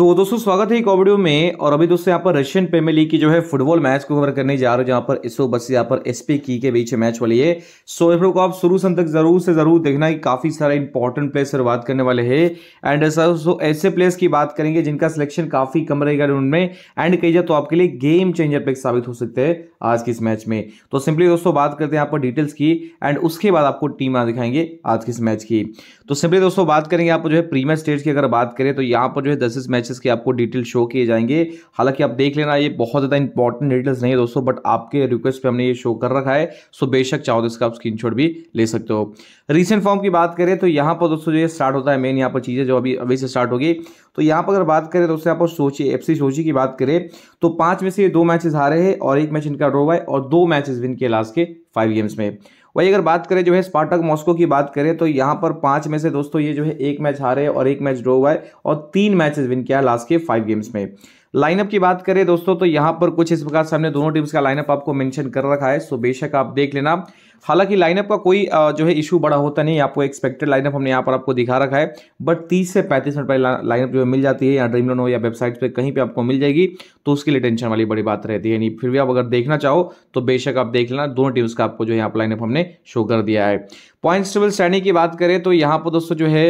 तो दोस्तों स्वागत है एक ऑडियो में और अभी दोस्तों यहाँ पर रशियन प्रीमियर लीग की जो है फुटबॉल मैच को कवर करने जा रहे हो जहाँ पर इसो बस यहाँ पर एसपी की के बीच मैच वाली है सो इस को आप शुरू से तक जरूर से जरूर देखना कि काफी सारे इंपॉर्टेंट प्लेयर्स पर बात करने वाले हैं एंड सो ऐसे प्लेयर्स की बात करेंगे जिनका सिलेक्शन काफी कम रहेगा उनमें एंड कही जाए तो आपके लिए गेम चेंजर पे साबित हो सकते हैं आज के इस मैच में तो सिंपली दोस्तों बात करते हैं यहाँ पर डिटेल्स की एंड उसके बाद आपको टीम दिखाएंगे आज के इस मैच की तो सिंपली दोस्तों बात करेंगे यहाँ पर जो है प्रीमियर स्टेज की अगर बात करें तो यहाँ पर जो है दस मैच टैक्सेस के आपको डिटेल शो किए जाएंगे हालांकि आप देख लेना ये बहुत ज़्यादा इंपॉर्टेंट डिटेल्स नहीं है दोस्तों बट आपके रिक्वेस्ट पे हमने ये शो कर रखा है सो बेशक चाहो तो इसका आप स्क्रीन भी ले सकते हो रिसेंट फॉर्म की बात करें तो यहाँ पर दोस्तों जो स्टार्ट होता है मेन यहाँ पर चीज़ें जो अभी अभी से स्टार्ट होगी तो यहाँ पर अगर बात करें दोस्तों यहाँ पर सोची एफ सोची की बात करें तो पाँच में से ये दो मैचेज हारे हैं और एक मैच इनका ड्रो हुआ है और दो मैचेज विन किए लास्ट के फाइव गेम्स में वही अगर बात करें जो है स्पार्टक मॉस्को की बात करें तो यहाँ पर पांच में से दोस्तों ये जो है एक मैच हारे और एक मैच ड्रो हुआ है और तीन मैचेस विन किया लास्ट के फाइव गेम्स में लाइनअप की बात करें दोस्तों तो यहां पर कुछ इस प्रकार से हमने दोनों टीम्स का लाइनअप आपको मेंशन कर रखा है सो बेशक आप देख लेना हालांकि लाइनअप का कोई जो है इशू बड़ा होता नहीं आपको एक्सपेक्टेड लाइनअप हमने यहाँ पर आपको दिखा रखा है बट 30 से 35 मिनट पहले लाइनअप जो है मिल जाती है या ड्रीम लोन हो या वेबसाइट पे कहीं पे आपको मिल जाएगी तो उसके लिए टेंशन वाली बड़ी बात रहती है फिर भी आप अगर देखना चाहो तो बेशक आप देख लेना दोनों टीम्स का आपको जो है यहाँ लाइनअप हमने शो कर दिया है पॉइंट्स टेबल श्रेणी की बात करें तो यहाँ पर दोस्तों जो है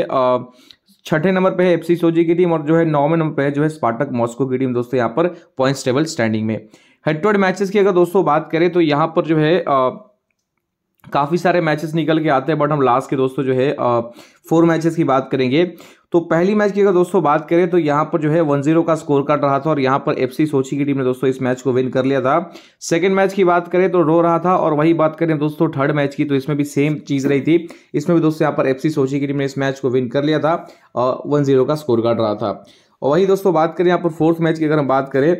छठे नंबर पे है एफसी सोजी की टीम और जो है नौवें नंबर पे है जो है स्पार्टक मॉस्को की टीम दोस्तों यहाँ पर पॉइंट्स टेबल स्टैंडिंग में हेड टू हेड मैचेस की अगर दोस्तों बात करें तो यहाँ पर जो है आ, काफ़ी सारे मैचेस निकल के आते हैं बट हम लास्ट के दोस्तों जो है फोर मैचेस की बात करेंगे तो पहली मैच की अगर दोस्तों बात करें तो यहाँ पर जो है वन जीरो का स्कोर काट रहा था और यहाँ पर एफसी सोची की टीम ने दोस्तों इस मैच को विन कर लिया था सेकंड मैच की बात करें तो रो रहा था और वही बात करें दोस्तों थर्ड मैच की तो इसमें भी सेम चीज़ रही थी इसमें भी दोस्तों यहाँ पर एफ सोची की टीम ने इस मैच को विन कर लिया था वन जीरो का स्कोर काट रहा था और वही दोस्तों बात करें यहाँ पर फोर्थ मैच की अगर हम बात करें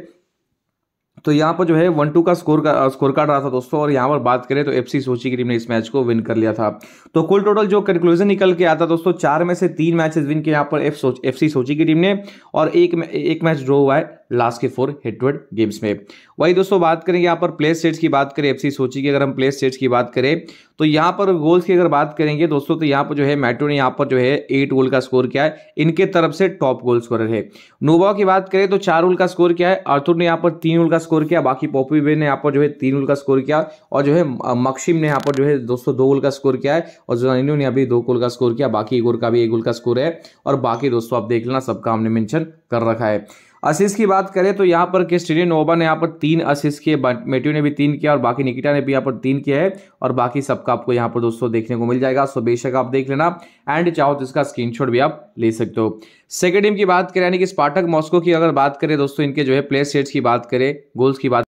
तो यहाँ पर जो है वन टू का स्कोर का स्कोर कार्ड रहा था दोस्तों और यहाँ पर बात करें तो एफसी सोची की टीम ने इस मैच को विन कर लिया था तो कुल टोटल जो कंक्लूजन निकल के आता दोस्तों चार में से तीन मैचेस विन के यहाँ पर एफ सोच एफ सोची की टीम ने और एक एक मैच ड्रॉ हुआ है लास्ट के फोर हेटवर्ड गेम्स में वही दोस्तों बात करें यहाँ पर प्लेस सेट्स की बात करें एफसी सोची की अगर हम प्लेस सेट्स की बात करें तो यहाँ पर गोल्स की अगर बात करेंगे दोस्तों तो यहाँ पर जो है मैट्रो ने यहाँ पर जो है एट गोल का स्कोर किया है इनके तरफ से टॉप गोल स्कोरर है नोबा की बात करें तो चार गोल का स्कोर किया है अर्थुर ने यहाँ पर तीन गोल का स्कोर किया बाकी पॉपी ने यहाँ पर जो है तीन गोल का स्कोर किया और जो है मक्सिम ने यहाँ पर जो है दोस्तों दो गोल का स्कोर किया है और जोनाइनो ने अभी दो गोल का स्कोर किया बाकी एक गोल का भी एक गोल का स्कोर है और बाकी दोस्तों आप देख लेना सबका हमने मैंशन कर रखा है असिस की बात करें तो यहाँ पर क्रिस्टिनियन नोवा ने यहाँ पर तीन असिस किए मेट्यू ने भी तीन किया और बाकी निकिटा ने भी यहाँ पर तीन किया है और बाकी सबका आपको यहाँ पर दोस्तों देखने को मिल जाएगा सो बेशक आप देख लेना एंड चाहो तो इसका स्क्रीनशॉट भी आप ले सकते हो सेकेंड टीम की बात करें यानी कि स्पाटक मॉस्को की अगर बात करें दोस्तों इनके जो है प्लेस सेट्स की बात करें गोल्स की बात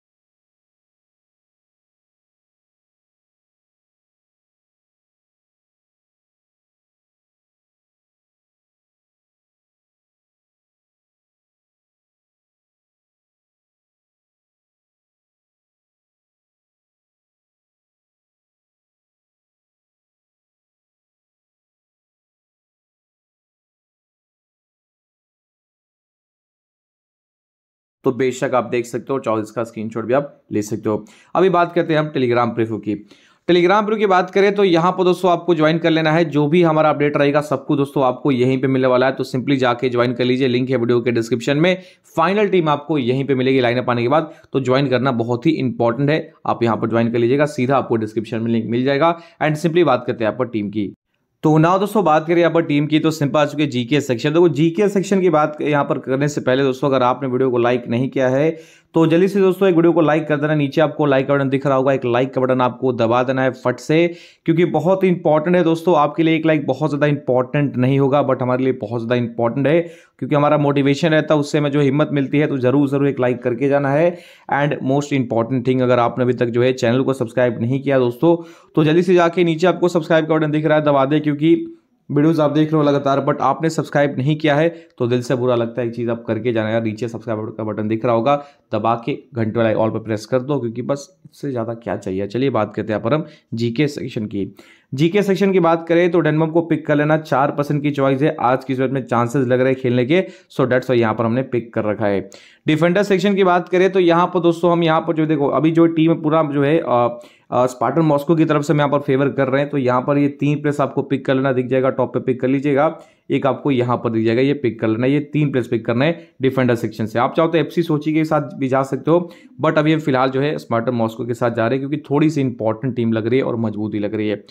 तो बेशक आप देख सकते हो चौबीस का स्क्रीनशॉट भी आप ले सकते हो अभी बात करते हैं हम टेलीग्राम प्रीव्यू की टेलीग्राम प्रीव्यू की बात करें तो यहाँ पर दोस्तों आपको ज्वाइन कर लेना है जो भी हमारा अपडेट रहेगा सबको दोस्तों आपको यहीं पे मिलने वाला है तो सिंपली जाके ज्वाइन कर लीजिए लिंक है वीडियो के डिस्क्रिप्शन में फाइनल टीम आपको यहीं पे मिलेगी लाइन आने के बाद तो ज्वाइन करना बहुत ही इंपॉर्टेंट है आप यहाँ पर ज्वाइन कर लीजिएगा सीधा आपको डिस्क्रिप्शन में लिंक मिल जाएगा एंड सिंपली बात करते हैं आपको टीम की तो ना दोस्तों बात करें यहाँ पर टीम की तो सिंपल आ चुके जीके सेक्शन देखो जीके सेक्शन की बात यहाँ पर करने से पहले दोस्तों अगर आपने वीडियो को लाइक नहीं किया है तो जल्दी से दोस्तों एक वीडियो को लाइक कर देना नीचे आपको लाइक का बटन दिख रहा होगा एक लाइक का बटन आपको दबा देना है फट से क्योंकि बहुत इंपॉर्टेंट है दोस्तों आपके लिए एक लाइक बहुत ज़्यादा इंपॉर्टेंट नहीं होगा बट हमारे लिए बहुत ज़्यादा इंपॉर्टेंट है क्योंकि हमारा मोटिवेशन रहता है उससे हमें जो हिम्मत मिलती है तो ज़रूर ज़रूर एक लाइक करके जाना है एंड मोस्ट इंपॉर्टेंट थिंग अगर आपने अभी तक जो है चैनल को सब्सक्राइब नहीं किया दोस्तों तो जल्दी से जाके नीचे आपको सब्सक्राइब का बटन दिख रहा है दबा दे क्योंकि वीडियोज आप देख रहे हो लगातार बट आपने सब्सक्राइब नहीं किया है तो दिल से बुरा लगता है एक चीज़ आप करके जाना यार नीचे सब्सक्राइब का बटन दिख रहा होगा दबा के घंटे वाला ऑल पर प्रेस कर दो क्योंकि बस इससे ज़्यादा क्या चाहिए चलिए बात करते हैं पर हम जीके सेक्शन की जीके सेक्शन की बात करें तो डेनमम को पिक कर लेना चार परसेंट की चॉइस है आज की में चांसेस लग रहे हैं खेलने के सो डेट्स यहाँ पर हमने पिक कर रखा है डिफेंडर सेक्शन की बात करें तो यहाँ पर दोस्तों हम यहाँ पर जो देखो अभी जो टीम पूरा जो है स्पार्टन मॉस्को की तरफ से हम यहाँ पर फेवर कर रहे हैं तो यहाँ पर ये तीन प्लेस आपको पिक कर लेना दिख जाएगा टॉप पे पिक कर लीजिएगा एक आपको यहाँ पर दिख जाएगा ये पिक कर लेना ये तीन प्लेस पिक करना है डिफेंडर सेक्शन से आप चाहो तो एफ सी सोची के साथ भी जा सकते हो बट अभी हम फिलहाल जो है स्पार्टन मॉस्को के साथ जा रहे हैं क्योंकि थोड़ी सी इंपॉर्टेंट टीम लग रही है और मजबूती लग रही है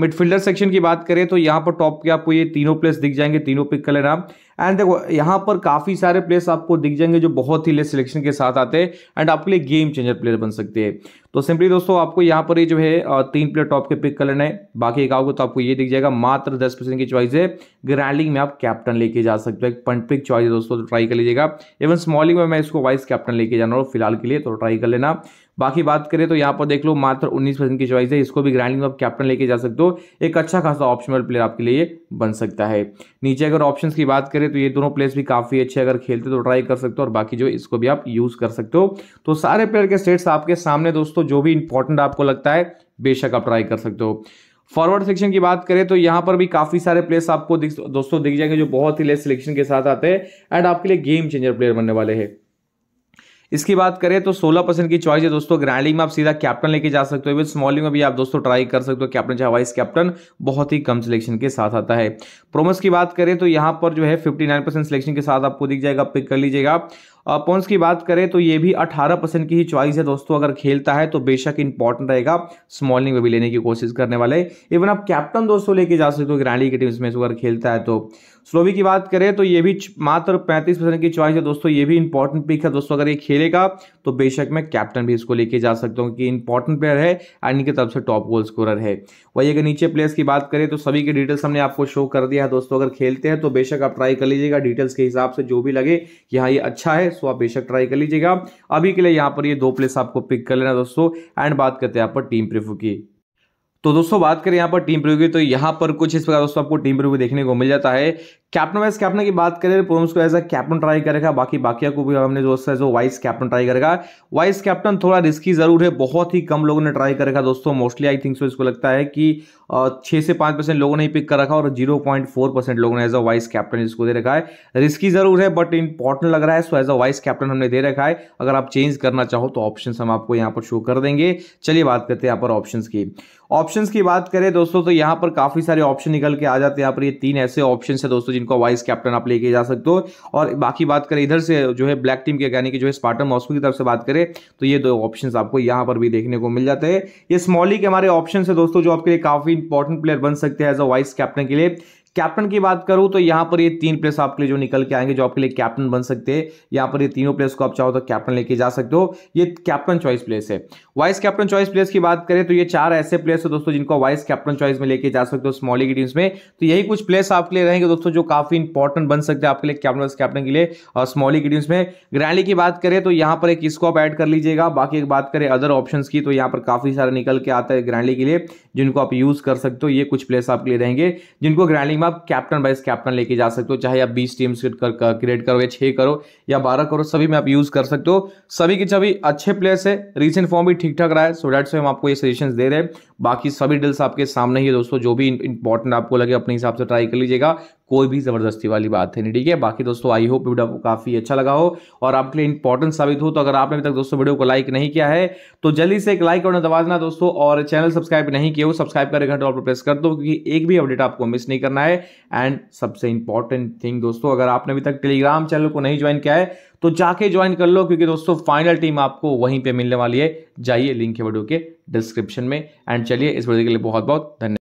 मिडफील्डर सेक्शन की बात करें तो यहाँ पर टॉप के आपको ये तीनों प्लेस दिख जाएंगे तीनों पिक कर लेना एंड देखो यहाँ पर काफ़ी सारे प्लेयर्स आपको दिख जाएंगे जो बहुत ही लेस सिलेक्शन के साथ आते हैं एंड आपके लिए गेम चेंजर प्लेयर बन सकते हैं तो सिंपली दोस्तों आपको यहाँ पर ये जो है तीन प्लेयर टॉप के पिक कर लेना है बाकी एक आओगे तो आपको ये दिख जाएगा मात्र दस परसेंट की चॉइस है ग्रैंडिंग में आप कैप्टन लेके जा सकते हो एक पंट पिक चॉइस है दोस्तों तो ट्राई कर लीजिएगा इवन स्मॉलिंग में मैं इसको वाइस कैप्टन लेके जाना हूँ फिलहाल के लिए तो ट्राई कर लेना बाकी बात करें तो यहाँ पर देख लो मात्र उन्नीस परसेंट की चॉइस है इसको भी ग्रैंडिंग में आप कैप्टन लेके जा सकते हो एक अच्छा खासा ऑप्शनल प्लेयर आपके लिए बन सकता है नीचे अगर ऑप्शन की बात करें करें तो ये दोनों प्लेयर्स भी काफ़ी अच्छे अगर खेलते तो ट्राई कर सकते हो और बाकी जो इसको भी आप यूज़ कर सकते हो तो सारे प्लेयर के स्टेट्स आपके सामने दोस्तों जो भी इंपॉर्टेंट आपको लगता है बेशक आप ट्राई कर सकते हो फॉरवर्ड सेक्शन की बात करें तो यहाँ पर भी काफ़ी सारे प्लेयर्स आपको दोस्तों दिख जाएंगे जो बहुत ही लेस सिलेक्शन के साथ आते हैं एंड आपके लिए गेम चेंजर प्लेयर बनने वाले हैं इसकी बात करें तो 16 परसेंट की चॉइस है दोस्तों ग्रैंडिंग में आप सीधा कैप्टन लेके जा सकते हो विद स्मॉलिंग में भी आप दोस्तों ट्राई कर सकते हो कैप्टन चाहे वाइस कैप्टन बहुत ही कम सिलेक्शन के साथ आता है प्रोमस की बात करें तो यहाँ पर जो है फिफ्टी सिलेक्शन के साथ आपको दिख जाएगा पिक कर लीजिएगा पॉइंट्स की बात करें तो ये भी 18 परसेंट की ही चॉइस है दोस्तों अगर खेलता है तो बेशक इंपॉर्टेंट रहेगा स्मॉलिंग में भी लेने की कोशिश करने वाले इवन आप कैप्टन दोस्तों लेके जा सकते हो ग्रैंडी की टीम्स में अगर खेलता है तो स्लोवी की बात करें तो ये भी मात्र पैंतीस परसेंट की चॉइस है दोस्तों ये भी इंपॉर्टेंट पिक है दोस्तों अगर ये खेलेगा तो बेशक मैं कैप्टन भी इसको लेके जा सकता हूँ कि इंपॉर्टेंट प्लेयर है एंड इनकी तरफ से टॉप गोल स्कोरर है वही अगर नीचे प्लेयर्स की बात करें तो सभी के डिटेल्स हमने आपको शो कर दिया है दोस्तों अगर खेलते हैं तो बेशक आप ट्राई कर लीजिएगा डिटेल्स के हिसाब से जो भी लगे कि ये अच्छा है सो तो आप बेशक ट्राई कर लीजिएगा अभी के लिए यहाँ पर ये दो प्लेस आपको पिक कर लेना दोस्तों एंड बात करते हैं यहाँ पर टीम प्रीव्यू की तो दोस्तों बात करें यहाँ पर टीम प्रिव्यू की तो यहाँ पर कुछ इस प्रकार दोस्तों आपको टीम प्रिव्यू देखने को मिल जाता है कैप्टन वाइस कैप्टन की बात करें प्रोम्स को एज अ कैप्टन ट्राई करेगा बाकी बाकिया को भी हमने दोस्तों जो वाइस कैप्टन ट्राई करेगा वाइस कैप्टन थोड़ा रिस्की जरूर है बहुत ही कम लोगों ने ट्राई करेगा दोस्तों मोस्टली आई थिंक सो इसको लगता है कि छः से पाँच परसेंट लोगों ने ही पिक कर रखा और जीरो पॉइंट फोर परसेंट लोगों ने एज अ वाइस कैप्टन इसको दे रखा है रिस्की जरूर है बट इंपॉर्टेंट लग रहा है so as a vice captain हमने दे रखा है अगर आप चेंज करना चाहो तो ऑप्शन हम आपको यहाँ पर शो कर देंगे चलिए बात करते हैं यहाँ पर ऑप्शन की ऑप्शन की बात करें दोस्तों तो यहाँ पर काफी सारे ऑप्शन निकल के आ जाते हैं यहाँ पर ये तीन ऐसे ऑप्शन है दोस्तों जिन टीम का वाइस कैप्टन आप लेके जा सकते हो और बाकी बात करें इधर से जो है ब्लैक टीम के यानी कि जो है स्पार्टन मॉस्को की तरफ से बात करें तो ये दो ऑप्शन आपको यहाँ पर भी देखने को मिल जाते हैं ये स्मॉली के हमारे ऑप्शन है दोस्तों जो आपके लिए काफी इंपॉर्टेंट प्लेयर बन सकते हैं एज अ वाइस कैप्टन के लिए कैप्टन की बात करूं तो यहां पर ये तीन प्लेस आपके लिए जो निकल के आएंगे जो आपके लिए कैप्टन बन सकते हैं यहां पर ये तीनों प्लेस को आप चाहो तो कैप्टन लेके जा सकते हो ये कैप्टन चॉइस प्लेस है वाइस कैप्टन चॉइस प्लेस की बात करें तो ये चार ऐसे प्लेयर्स है दोस्तों जिनको वाइस कैप्टन चॉइस में लेके जा सकते हो स्मॉल की टीम्स में तो यही कुछ प्लेस आपके लिए रहेंगे दोस्तों जो काफी इंपॉर्टेंट बन सकते हैं आपके लिए कैप्टन कैप्टन के लिए और स्मॉल की टीम्स में ग्रैंडली की बात करें तो यहां पर एक इसको आप ऐड कर लीजिएगा बाकी बात करें अदर ऑप्शन की तो यहाँ पर काफी सारा निकल के आता है ग्रैंडली के लिए जिनको आप यूज कर सकते हो ये कुछ प्लेस आपके लिए रहेंगे जिनको ग्रैंडली आप कैप्टन वाइज कैप्टन लेके जा सकते हो चाहे आप बीस टीम क्रिएट करो या छः करो या बारह करो सभी में आप यूज़ कर सकते हो सभी के सभी अच्छे प्लेयर्स है रिसेंट फॉर्म भी ठीक ठाक रहा है सो डेट्स हम आपको ये सजेशन दे रहे हैं बाकी सभी डील्स आपके सामने ही है दोस्तों जो भी इंपॉर्टेंट आपको लगे अपने हिसाब से ट्राई कर लीजिएगा कोई भी ज़बरदस्ती वाली बात है नहीं ठीक है बाकी दोस्तों आई होप वीडियो आपको काफ़ी अच्छा लगा हो और आपके लिए इंपॉर्टेंट साबित हो तो अगर आपने अभी तक दोस्तों वीडियो को लाइक नहीं किया है तो जल्दी से एक लाइक और दबा देना दोस्तों और चैनल सब्सक्राइब नहीं किया हो सब्सक्राइब करके घंटे और प्रेस कर दो क्योंकि एक भी अपडेट आपको मिस नहीं करना है एंड सबसे इंपॉर्टेंट थिंग दोस्तों अगर आपने अभी तक टेलीग्राम चैनल को नहीं ज्वाइन किया है तो जाके ज्वाइन कर लो क्योंकि दोस्तों फाइनल टीम आपको वहीं पर मिलने वाली है जाइए लिंक है वीडियो के डिस्क्रिप्शन में एंड चलिए इस वीडियो के लिए बहुत बहुत धन्यवाद